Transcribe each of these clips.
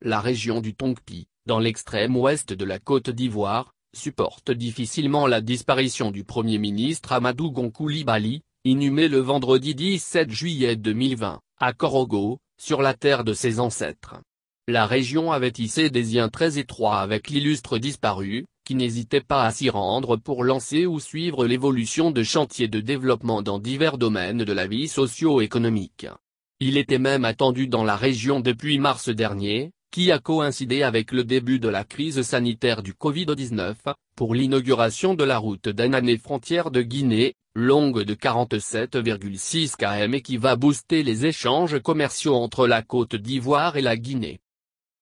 la région du Tongpi, dans l'extrême ouest de la Côte d'Ivoire, supporte difficilement la disparition du Premier ministre Amadou Gonkoulibaly, inhumé le vendredi 17 juillet 2020, à Korogo, sur la terre de ses ancêtres. La région avait tissé des liens très étroits avec l'illustre disparu, qui n'hésitait pas à s'y rendre pour lancer ou suivre l'évolution de chantiers de développement dans divers domaines de la vie socio-économique. Il était même attendu dans la région depuis mars dernier, qui a coïncidé avec le début de la crise sanitaire du Covid-19, pour l'inauguration de la route d'Anané frontière de Guinée, longue de 47,6 km et qui va booster les échanges commerciaux entre la Côte d'Ivoire et la Guinée.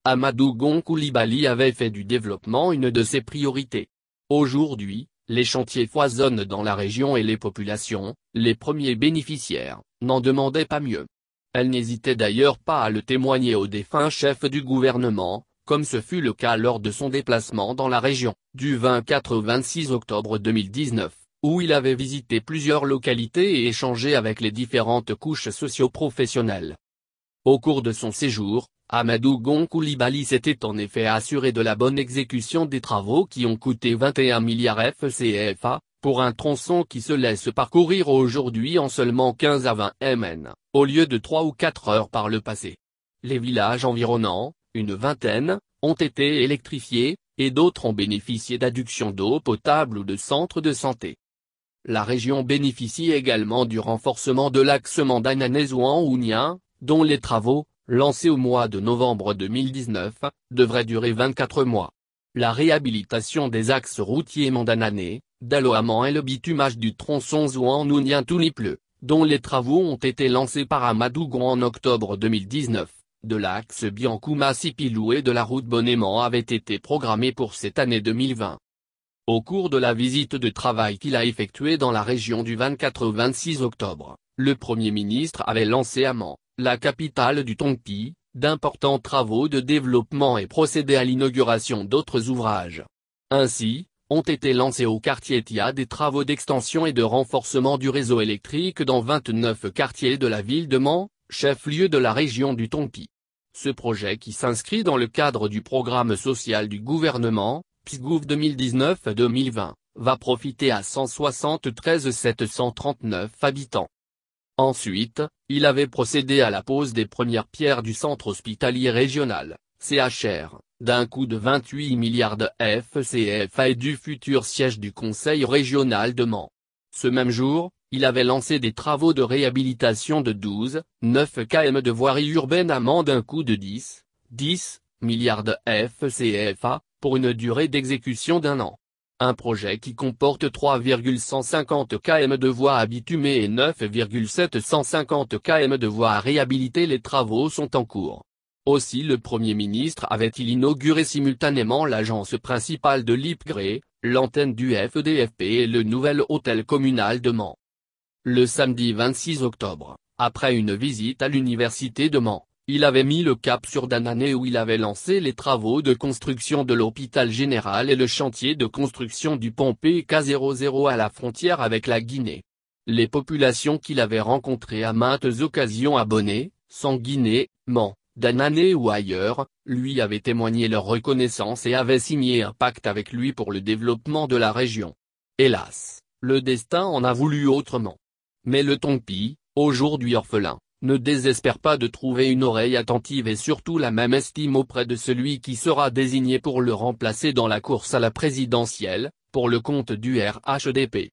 Amadou Gonkoulibaly avait fait du développement une de ses priorités. Aujourd'hui, les chantiers foisonnent dans la région et les populations, les premiers bénéficiaires, n'en demandaient pas mieux. Elle n'hésitait d'ailleurs pas à le témoigner au défunt chef du gouvernement, comme ce fut le cas lors de son déplacement dans la région, du 24 au 26 octobre 2019, où il avait visité plusieurs localités et échangé avec les différentes couches socioprofessionnelles. Au cours de son séjour, Amadou Gonkoulibaly s'était en effet assuré de la bonne exécution des travaux qui ont coûté 21 milliards FCFA, pour un tronçon qui se laisse parcourir aujourd'hui en seulement 15 à 20 mn, au lieu de 3 ou 4 heures par le passé. Les villages environnants, une vingtaine, ont été électrifiés, et d'autres ont bénéficié d'adduction d'eau potable ou de centres de santé. La région bénéficie également du renforcement de l'axe mandananais en ounien dont les travaux, lancés au mois de novembre 2019, devraient durer 24 mois. La réhabilitation des axes routiers mandananais, D'Alohaman et le bitumage du tronçon zouan nounien dont les travaux ont été lancés par Amadougon en octobre 2019, de l'axe Biancouma-Sipilou et de la route Bonéman avaient été programmés pour cette année 2020. Au cours de la visite de travail qu'il a effectuée dans la région du 24 au 26 octobre, le Premier ministre avait lancé à Mans, la capitale du Tonki, d'importants travaux de développement et procédé à l'inauguration d'autres ouvrages. Ainsi, ont été lancés au quartier TIA des travaux d'extension et de renforcement du réseau électrique dans 29 quartiers de la ville de Mans, chef-lieu de la région du Tonpi. Ce projet qui s'inscrit dans le cadre du programme social du gouvernement, PSGOV 2019-2020, va profiter à 173 739 habitants. Ensuite, il avait procédé à la pose des premières pierres du centre hospitalier régional. CHR, d'un coût de 28 milliards de FCFA et du futur siège du Conseil régional de Mans. Ce même jour, il avait lancé des travaux de réhabilitation de 12,9 km de voirie urbaine à Mans d'un coût de 10, 10 milliards de FCFA, pour une durée d'exécution d'un an. Un projet qui comporte 3,150 km de voies habitumées et 9,750 km de voies à réhabiliter les travaux sont en cours. Aussi le Premier ministre avait-il inauguré simultanément l'agence principale de l'IPGRE, l'antenne du FDFP et le nouvel hôtel communal de Mans. Le samedi 26 octobre, après une visite à l'université de Mans, il avait mis le cap sur Danané où il avait lancé les travaux de construction de l'hôpital général et le chantier de construction du pont PK00 à la frontière avec la Guinée. Les populations qu'il avait rencontrées à maintes occasions abonnées, sans Guinée, Mans, année ou ailleurs, lui avaient témoigné leur reconnaissance et avaient signé un pacte avec lui pour le développement de la région. Hélas, le destin en a voulu autrement. Mais le Tompi, aujourd'hui orphelin, ne désespère pas de trouver une oreille attentive et surtout la même estime auprès de celui qui sera désigné pour le remplacer dans la course à la présidentielle, pour le compte du RHDP.